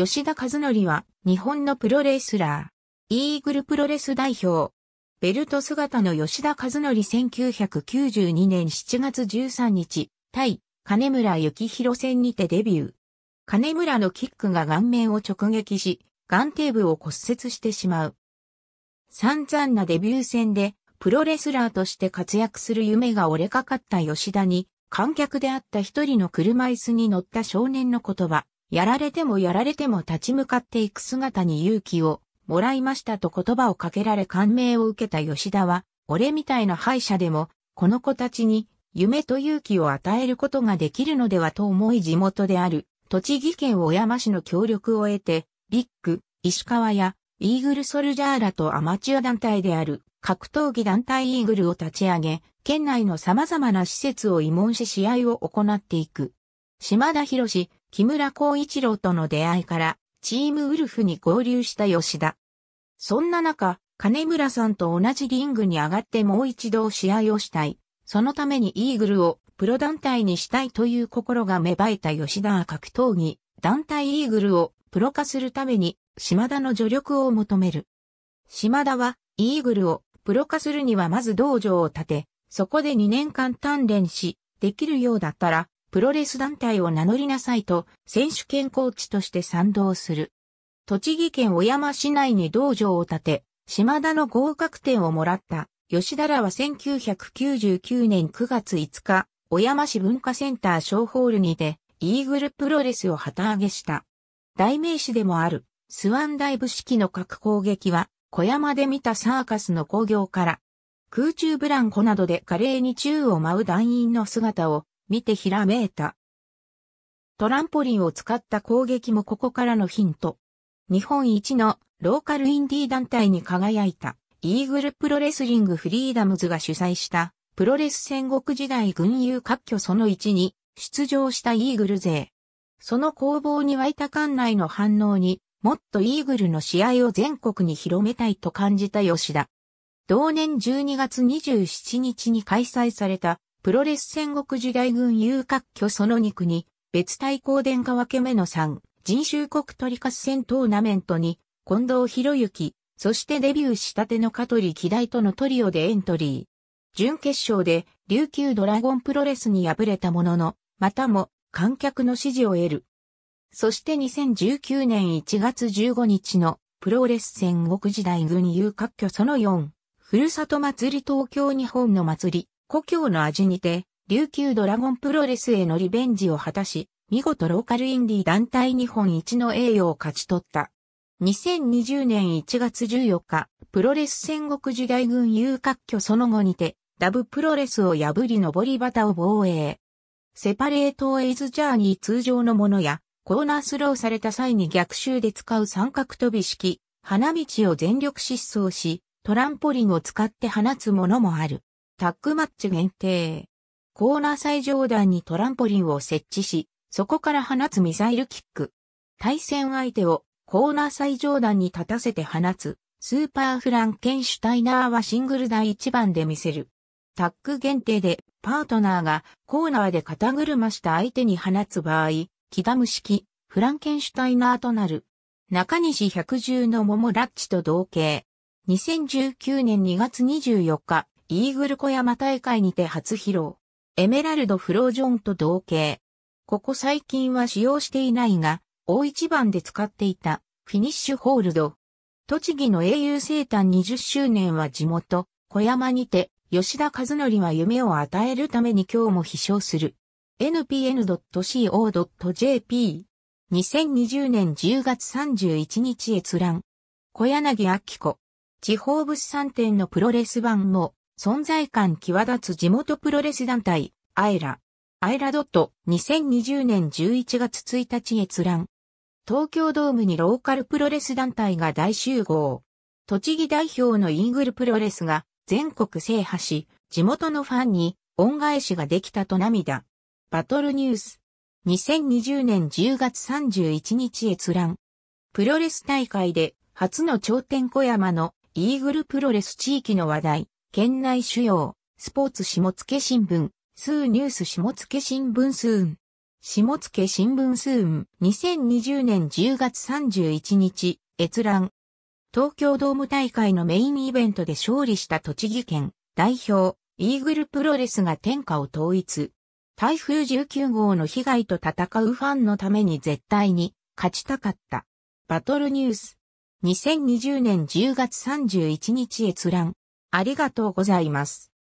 吉田和則は、日本のプロレスラー。イーグルプロレス代表。ベルト姿の吉田和則1992年7月13日、対、金村幸宏戦にてデビュー。金村のキックが顔面を直撃し、眼底部を骨折してしまう。散々なデビュー戦で、プロレスラーとして活躍する夢が折れかかった吉田に、観客であった一人の車椅子に乗った少年の言葉、やられてもやられても立ち向かっていく姿に勇気をもらいましたと言葉をかけられ感銘を受けた吉田は、俺みたいな敗者でも、この子たちに夢と勇気を与えることができるのではと思い地元である、栃木県小山市の協力を得て、ビッグ、石川や、イーグルソルジャーらとアマチュア団体である、格闘技団体イーグルを立ち上げ、県内の様々な施設を慰問し試合を行っていく。島田博士、木村光一郎との出会いから、チームウルフに合流した吉田。そんな中、金村さんと同じリングに上がってもう一度試合をしたい。そのためにイーグルをプロ団体にしたいという心が芽生えた吉田は格闘技、団体イーグルをプロ化するために島田の助力を求める。島田はイーグルをプロ化するにはまず道場を建て、そこで2年間鍛錬し、できるようだったらプロレス団体を名乗りなさいと、選手権コーチとして賛同する。栃木県小山市内に道場を建て、島田の合格点をもらった、吉田らは1999年9月5日、小山市文化センター小ホールにて、イーグルプロレスを旗揚げした。代名詞でもある、スワンダイブ式の核攻撃は、小山で見たサーカスの工業から、空中ブランコなどで華麗に宙を舞う団員の姿を見てひらめいた。トランポリンを使った攻撃もここからのヒント。日本一のローカルインディー団体に輝いたイーグルプロレスリングフリーダムズが主催したプロレス戦国時代群雄割拠その1に出場したイーグル勢。その攻防に湧いた館内の反応にもっとイーグルの試合を全国に広めたいと感じた吉田。同年12月27日に開催されたプロレス戦国時代軍遊滑挙その2国、別対抗殿下分け目の3、人衆国取合戦トーナメントに、近藤博之、そしてデビューしたての香取希大とのトリオでエントリー。準決勝で琉球ドラゴンプロレスに敗れたものの、またも観客の支持を得る。そして2019年1月15日のプロレス戦国時代軍遊滑挙その4、ふるさと祭り東京日本の祭り、故郷の味にて、琉球ドラゴンプロレスへのリベンジを果たし、見事ローカルインディ団体日本一の栄誉を勝ち取った。2020年1月14日、プロレス戦国時代軍遊割挙その後にて、ダブプロレスを破り上り旗を防衛。セパレートエイズジャーニー通常のものや、コーナースローされた際に逆襲で使う三角飛び式、花道を全力疾走し、トランポリンを使って放つものもある。タッグマッチ限定。コーナー最上段にトランポリンを設置し、そこから放つミサイルキック。対戦相手をコーナー最上段に立たせて放つ、スーパーフランケンシュタイナーはシングル第1番で見せる。タッグ限定でパートナーがコーナーで肩車した相手に放つ場合、キダム式、フランケンシュタイナーとなる。中西110の桃ラッチと同型。2019年2月24日、イーグル小山大会にて初披露。エメラルドフロージョンと同型。ここ最近は使用していないが、大一番で使っていたフィニッシュホールド。栃木の英雄生誕20周年は地元、小山にて、吉田和則は夢を与えるために今日も飛翔する。npn.co.jp 2020年10月31日閲覧。小柳明子。地方物産展のプロレス版も、存在感際立つ地元プロレス団体、アイラ。アイラドット2020年11月1日閲覧。東京ドームにローカルプロレス団体が大集合。栃木代表のイーグルプロレスが全国制覇し、地元のファンに恩返しができたと涙。バトルニュース。2020年10月31日閲覧。プロレス大会で初の頂点小山のイーグルプロレス地域の話題。県内主要、スポーツ下付新聞、スーニュース下付新聞スーン。下付新聞スーン、2020年10月31日、閲覧。東京ドーム大会のメインイベントで勝利した栃木県代表、イーグルプロレスが天下を統一。台風19号の被害と戦うファンのために絶対に勝ちたかった。バトルニュース。2020年10月31日閲覧。ありがとうございます。